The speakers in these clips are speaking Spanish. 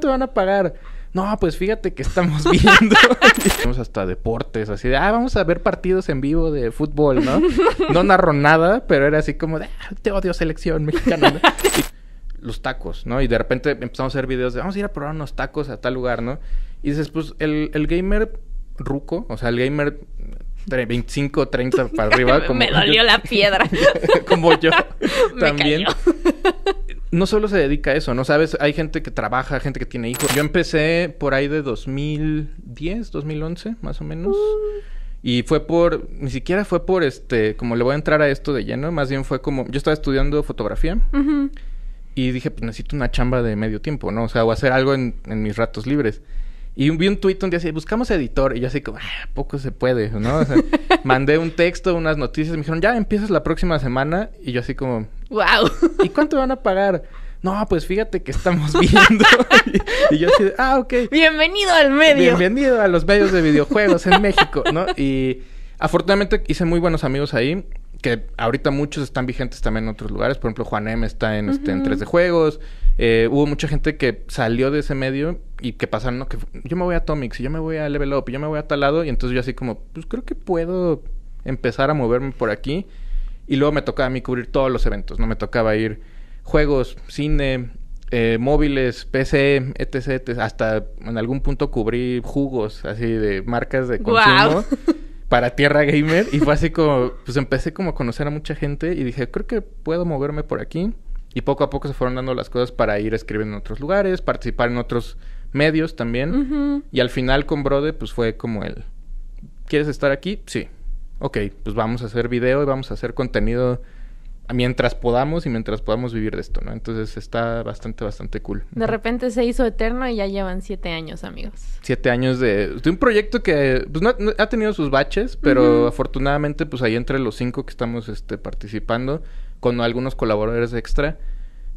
Te van a pagar? No, pues fíjate que estamos viendo. estamos hasta deportes, así de, ah, vamos a ver partidos en vivo de fútbol, ¿no? No narro nada, pero era así como de, ah, te odio selección mexicana. los tacos, ¿no? Y de repente empezamos a hacer videos de, vamos a ir a probar unos tacos a tal lugar, ¿no? Y dices, pues el, el gamer ruco, o sea, el gamer 25, 30 para arriba. Como Me dolió la piedra. como yo. también no solo se dedica a eso, ¿no? Sabes, hay gente que trabaja, gente que tiene hijos. Yo empecé por ahí de 2010, 2011, más o menos. Mm. Y fue por, ni siquiera fue por este, como le voy a entrar a esto de lleno, más bien fue como, yo estaba estudiando fotografía. Y dije, pues necesito una chamba de medio tiempo, ¿no? O sea, o hacer algo en, en mis ratos libres. Y vi un tuit un día buscamos editor. Y yo así como, ah, poco se puede, ¿no? O sea, mandé un texto, unas noticias, me dijeron, ya empiezas la próxima semana. Y yo así como, wow. ¿Y cuánto van a pagar? No, pues fíjate que estamos viendo. y, yo así, ah, ok. Bienvenido al medio. Bienvenido a los medios de videojuegos en México, ¿no? Y afortunadamente hice muy buenos amigos ahí que ahorita muchos están vigentes también en otros lugares. Por ejemplo, Juan M está en, este, en 3D Juegos eh, hubo mucha gente que salió de ese medio y que pasaron, Que yo me voy a Atomics y yo me voy a Level Up yo me voy a tal lado. Y entonces yo así como, pues creo que puedo empezar a moverme por aquí. Y luego me tocaba a mí cubrir todos los eventos, ¿no? Me tocaba ir juegos, cine, eh, móviles, PC, etc, Hasta en algún punto cubrí jugos así de marcas de consumo. Para Tierra Gamer y fue así como, pues empecé como a conocer a mucha gente y dije, creo que puedo moverme por aquí. Y poco a poco se fueron dando las cosas para ir a escribir en otros lugares, participar en otros medios también. Y al final con Brode, pues fue como el, ¿quieres estar aquí? Sí. Ok, pues vamos a hacer video y vamos a hacer contenido mientras podamos y mientras podamos vivir de esto, ¿no? Entonces está bastante, bastante cool. De repente se hizo eterno y ya llevan siete años, amigos. Siete años de, de un proyecto que pues, no, ha tenido sus baches, pero afortunadamente pues ahí entre los cinco que estamos este, participando con algunos colaboradores extra,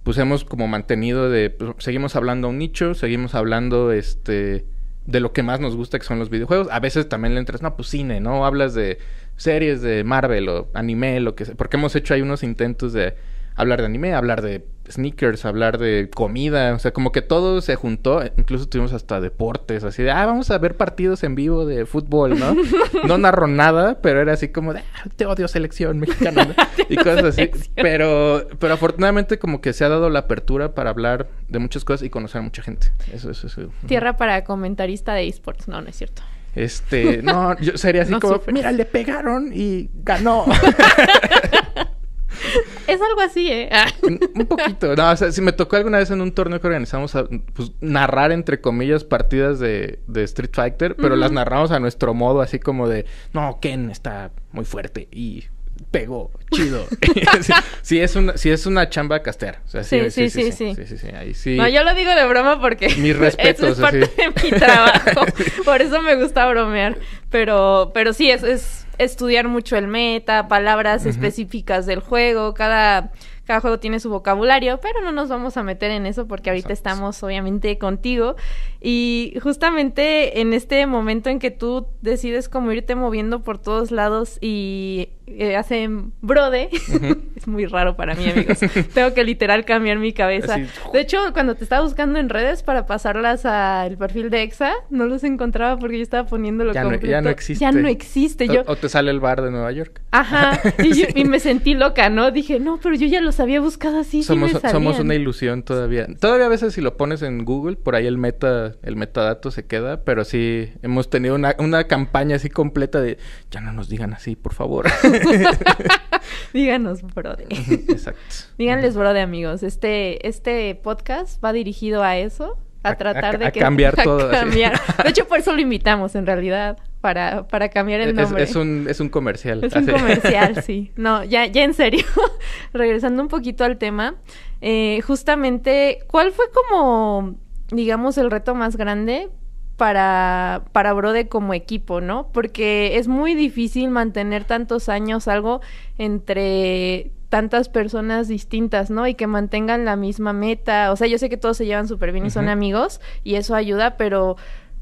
pues hemos como mantenido de, pues, seguimos hablando un nicho, seguimos hablando, este, de lo que más nos gusta que son los videojuegos. A veces también le entras, no, pues cine, ¿no? Hablas de series de Marvel o anime, lo que sea. Porque hemos hecho ahí unos intentos de hablar de anime, hablar de sneakers, hablar de comida, o sea, como que todo se juntó, incluso tuvimos hasta deportes, así de, ah, vamos a ver partidos en vivo de fútbol, ¿no? no narró nada, pero era así como de, ah, te odio selección mexicana y cosas así, pero, pero afortunadamente como que se ha dado la apertura para hablar de muchas cosas y conocer a mucha gente, eso, eso, eso. Tierra para comentarista de esports, no, no es cierto. Este, no, yo sería así como, mira, le pegaron y ganó. es algo así, ¿eh? Ah. un poquito. No, o sea, si me tocó alguna vez en un torneo que organizamos, a, ah, pues narrar entre comillas partidas de, de Street Fighter, pero las narramos a nuestro modo, así como de, no, Ken está muy fuerte y pegó, chido. sí, es una, es una chamba caster. O sea, sí, sí, sí, sí, sí, sí, No, yo lo digo de broma porque Mis respetos, es parte de mi trabajo. Por eso me gusta bromear. Pero, pero sí, es estudiar mucho el meta, palabras específicas del juego, cada, cada juego tiene su vocabulario, pero no nos vamos a meter en eso porque ahorita estamos obviamente contigo y justamente en este momento en que tú decides como irte moviendo por todos lados y eh, hacen brode. es muy raro para mí, amigos. Tengo que literal cambiar mi cabeza. De hecho, cuando te estaba buscando en redes para pasarlas al perfil de Exa, no los encontraba porque yo estaba poniendo lo completo. ya no existe. Ya no existe. Yo... O, te sale el bar de Nueva York. Ajá. Y, me sentí loca, ¿no? Dije, no, pero yo ya los había buscado así. Somos, somos una ilusión todavía. Todavía a veces si lo pones en Google, por ahí el meta, el metadato se queda, pero sí hemos tenido una, una campaña así completa de ya no nos digan así, por favor. Díganos, brode. Exacto. Díganles, brode, amigos. Este, este podcast va dirigido a eso, a, tratar de cambiar todo. De hecho, por eso lo invitamos, en realidad, para, para cambiar el nombre. Es, un, es un comercial. Es un comercial, sí. No, ya, ya en serio, regresando un poquito al tema, eh, justamente, ¿cuál fue como, digamos, el reto más grande para, para Brode como equipo, ¿no? Porque es muy difícil mantener tantos años algo entre tantas personas distintas, ¿no? Y que mantengan la misma meta. O sea, yo sé que todos se llevan súper bien y son amigos y eso ayuda, pero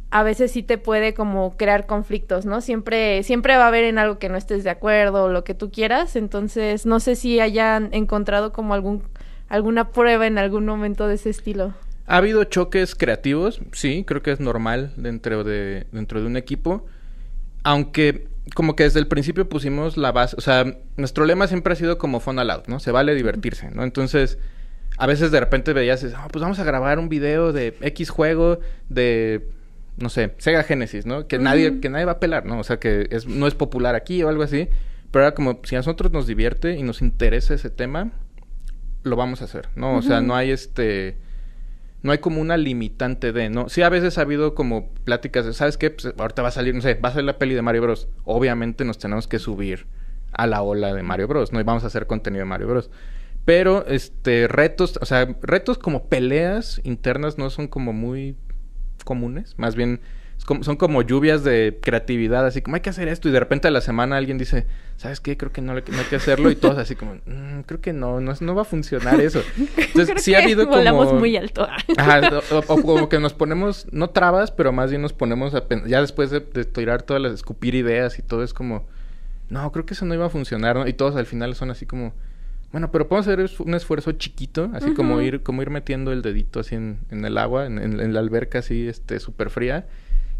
a veces sí te puede como crear conflictos, ¿no? Siempre, siempre va a haber en algo que no estés de acuerdo o lo que tú quieras. Entonces, no sé si hayan encontrado como algún, alguna prueba en algún momento de ese estilo. Ha habido choques creativos, sí, creo que es normal dentro de, dentro de un equipo. Aunque como que desde el principio pusimos la base, o sea, nuestro lema siempre ha sido como fun aloud, ¿no? Se vale divertirse, ¿no? Entonces, a veces de repente veías, oh, pues vamos a grabar un video de X juego de, no sé, Sega Genesis, ¿no? Que nadie, que nadie va a pelar, ¿no? O sea, que es, no es popular aquí o algo así. Pero era como, si a nosotros nos divierte y nos interesa ese tema, lo vamos a hacer, ¿no? O sea, no hay este no hay como una limitante de, ¿no? Sí, a veces ha habido como pláticas de, ¿sabes qué? Pues ahorita va a salir, no sé, va a salir la peli de Mario Bros. Obviamente nos tenemos que subir a la ola de Mario Bros, ¿no? Y vamos a hacer contenido de Mario Bros. Pero, este, retos, o sea, retos como peleas internas no son como muy comunes. Más bien, son como lluvias de creatividad, así como hay que hacer esto. Y de repente a la semana alguien dice, ¿sabes qué? Creo que no, no hay que hacerlo. Y todos así como, mm, Mm, creo que no, no, va a funcionar eso. Entonces, sí ha habido como... Volamos muy alto. Ajá, o, como que nos ponemos, no trabas, pero más bien nos ponemos a ya después de, tirar todas las, escupir ideas y todo, es como, no, creo que eso no iba a funcionar, ¿no? Y todos al final son así como, bueno, pero podemos hacer un esfuerzo chiquito, así como ir como ir metiendo el dedito así en, el agua, en, en, la alberca así, este, súper fría,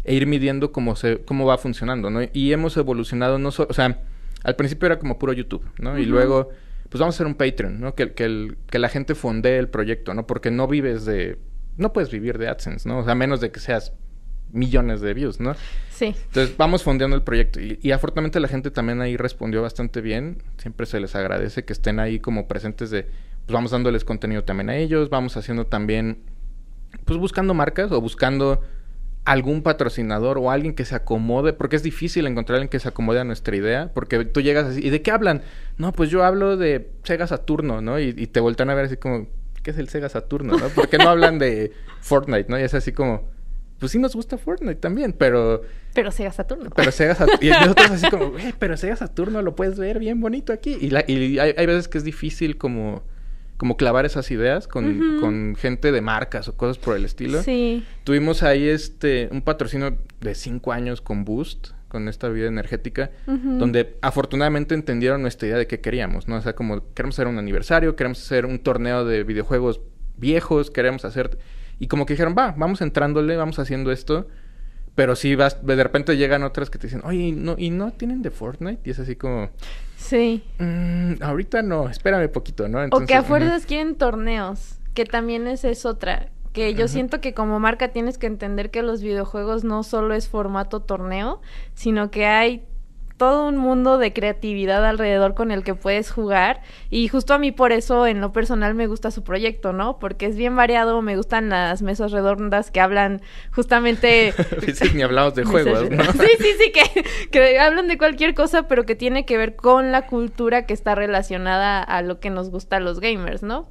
e ir midiendo cómo, se, cómo va funcionando, ¿no? Y hemos evolucionado, no o sea, al principio era como puro YouTube, ¿no? Y luego pues vamos a hacer un Patreon, ¿no? Que, que la gente fondee el proyecto, ¿no? Porque no vives de, no puedes vivir de AdSense, ¿no? O sea, menos de que seas millones de views, ¿no? Sí. Entonces vamos fondeando el proyecto y, afortunadamente la gente también ahí respondió bastante bien, siempre se les agradece que estén ahí como presentes de, pues vamos dándoles contenido también a ellos, vamos haciendo también, pues buscando marcas o buscando algún patrocinador o alguien que se acomode, porque es difícil encontrar alguien que se acomode a nuestra idea, porque tú llegas así, ¿y de qué hablan? No, pues yo hablo de Sega Saturno, ¿no? Y, te voltean a ver así como, ¿qué es el Sega Saturno, no? ¿Por qué no hablan de Fortnite, no? Y es así como, pues sí nos gusta Fortnite también, pero... Pero Sega Saturno. Pero Sega Saturno. Y nosotros así como, eh, pero Sega Saturno lo puedes ver bien bonito aquí. Y, la, y hay veces que es difícil como como clavar esas ideas con, con, gente de marcas o cosas por el estilo. Sí. Tuvimos ahí este un patrocinio de cinco años con Boost, con esta vida energética, donde afortunadamente entendieron nuestra idea de qué queríamos, ¿no? O sea, como queremos hacer un aniversario, queremos hacer un torneo de videojuegos viejos, queremos hacer... Y como que dijeron, va, vamos entrándole, vamos haciendo esto. Pero sí vas, de repente llegan otras que te dicen, oye, no, ¿y no tienen de Fortnite? Y es así como... Sí. Mm, ahorita no, espérame poquito, ¿no? o que a fuerzas quieren torneos, que también esa es otra. Que yo siento que como marca tienes que entender que los videojuegos no solo es formato torneo, sino que hay todo un mundo de creatividad alrededor con el que puedes jugar y justo a mí por eso en lo personal me gusta su proyecto, ¿no? Porque es bien variado, me gustan las mesas redondas que hablan justamente... sí, ni hablamos de juegos, ¿no? sí, sí, sí, que, hablan de cualquier cosa pero que tiene que ver con la cultura que está relacionada a lo que nos gusta a los gamers, ¿no?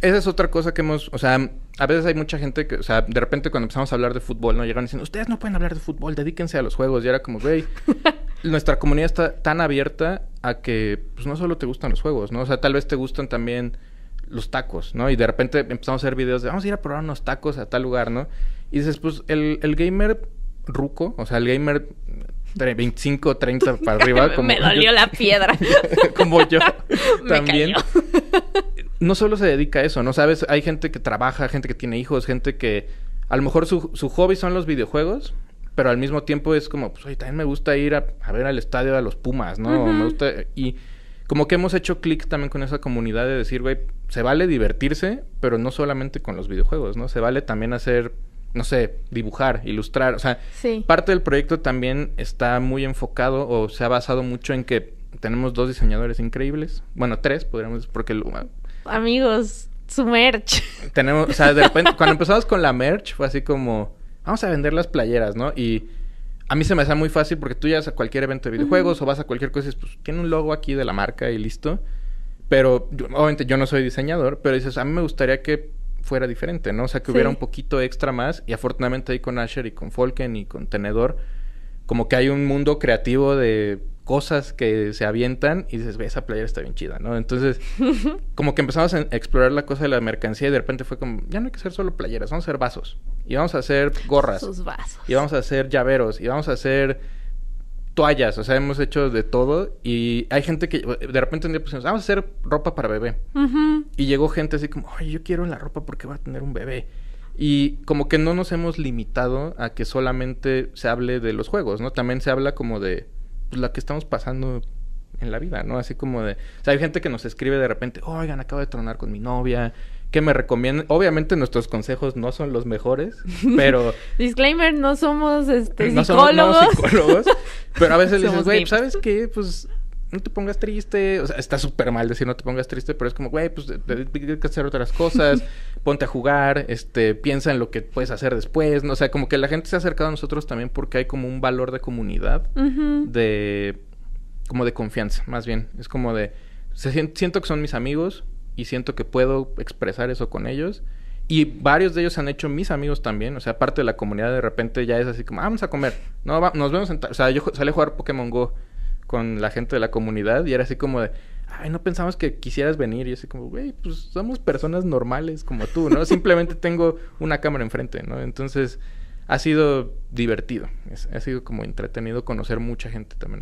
Esa es otra cosa que hemos, o sea, a veces hay mucha gente que, o sea, de repente cuando empezamos a hablar de fútbol, ¿no? Llegan diciendo, ustedes no pueden hablar de fútbol, dedíquense a los juegos. Y era como, güey, nuestra comunidad está tan abierta a que pues no solo te gustan los juegos, ¿no? O sea, tal vez te gustan también los tacos, ¿no? Y de repente empezamos a hacer videos de vamos a ir a probar unos tacos a tal lugar, ¿no? Y dices, pues el, gamer ruco, o sea, el gamer 25, 30 para arriba. Me dolió la piedra. como yo también. no solo se dedica a eso, ¿no? Sabes, hay gente que trabaja, gente que tiene hijos, gente que a lo mejor su hobby son los videojuegos, pero al mismo tiempo es como, pues, oye, también me gusta ir a, ver al estadio a los Pumas, ¿no? Me gusta... Y como que hemos hecho clic también con esa comunidad de decir, güey, se vale divertirse, pero no solamente con los videojuegos, ¿no? Se vale también hacer, no sé, dibujar, ilustrar. O sea, parte del proyecto también está muy enfocado o se ha basado mucho en que tenemos dos diseñadores increíbles. Bueno, tres, podríamos, decir, porque... Amigos, su merch. Tenemos, o sea, de repente, cuando empezamos con la merch fue así como vamos a vender las playeras, ¿no? Y a mí se me hace muy fácil porque tú vas a cualquier evento de videojuegos o vas a cualquier cosa y dices, pues tiene un logo aquí de la marca y listo. Pero obviamente yo no soy diseñador, pero dices, a mí me gustaría que fuera diferente, ¿no? O sea, que hubiera un poquito extra más y afortunadamente ahí con Asher y con Falken y con Tenedor como que hay un mundo creativo de cosas que se avientan y dices, ve, esa playera está bien chida, ¿no? Entonces, como que empezamos a explorar la cosa de la mercancía y de repente fue como, ya no hay que hacer solo playeras, vamos a hacer vasos. Y vamos a hacer gorras. vasos. Y vamos a hacer llaveros. Y vamos a hacer toallas. O sea, hemos hecho de todo. Y hay gente que de repente un día pusimos, vamos a hacer ropa para bebé. Y llegó gente así como, ay, yo quiero la ropa porque va a tener un bebé. Y como que no nos hemos limitado a que solamente se hable de los juegos, ¿no? También se habla como de pues, la que estamos pasando en la vida, ¿no? Así como de... O sea, hay gente que nos escribe de repente, oigan, acabo de tronar con mi novia, ¿qué me recomiendan? Obviamente nuestros consejos no son los mejores, pero... Disclaimer, no somos este, psicólogos. No somos psicólogos, pero a veces le dices, güey, ¿sabes qué? Pues no te pongas triste. O sea, está súper mal decir no te pongas triste, pero es como, güey, pues tienes que hacer otras cosas, ponte a jugar, este, piensa en lo que puedes hacer después. ¿no? O sea, como que la gente se ha acercado a nosotros también porque hay como un valor de comunidad, de. como de confianza, más bien. Es como de. siento que son mis amigos y siento que puedo expresar eso con ellos. Y varios de ellos se han hecho mis amigos también. O sea, parte de la comunidad de repente ya es así como, ah, vamos a comer. No, nos vemos en... O sea, yo salí a jugar Pokémon Go con la gente de la comunidad y era así como de, ay, no pensamos que quisieras venir. Y así como, güey, pues somos personas normales como tú, ¿no? Simplemente tengo una cámara enfrente, ¿no? Entonces, ha sido divertido, ha sido como entretenido conocer mucha gente también.